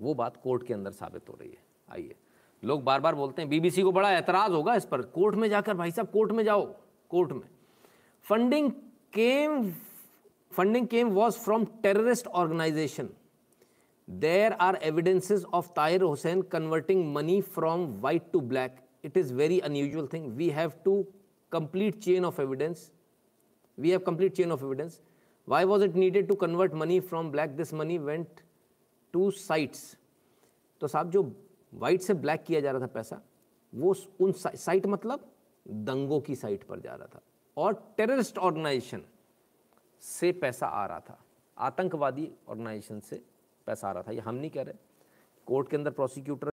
वो बात कोर्ट के अंदर साबित हो रही है आइए लोग बार बार बोलते हैं बीबीसी को बड़ा एतराज़ होगा इस पर कोर्ट में जाकर भाई साहब कोर्ट में जाओ कोर्ट में funding came funding came was from terrorist organisation there are evidences of Tahir Hussain converting money from white to black it is very unusual thing we have to complete chain of evidence we have complete chain of evidence why was it needed to convert money from black this money went to sites तो साहब जो white से black किया जा रहा था पैसा वो उन साइट मतलब दंगों की साइट पर जा रहा था और टेररिस्ट ऑर्गेनाइजेशन से पैसा आ रहा था आतंकवादी ऑर्गेनाइजेशन से पैसा आ रहा था ये हम नहीं कह रहे कोर्ट के अंदर प्रोसिक्यूटर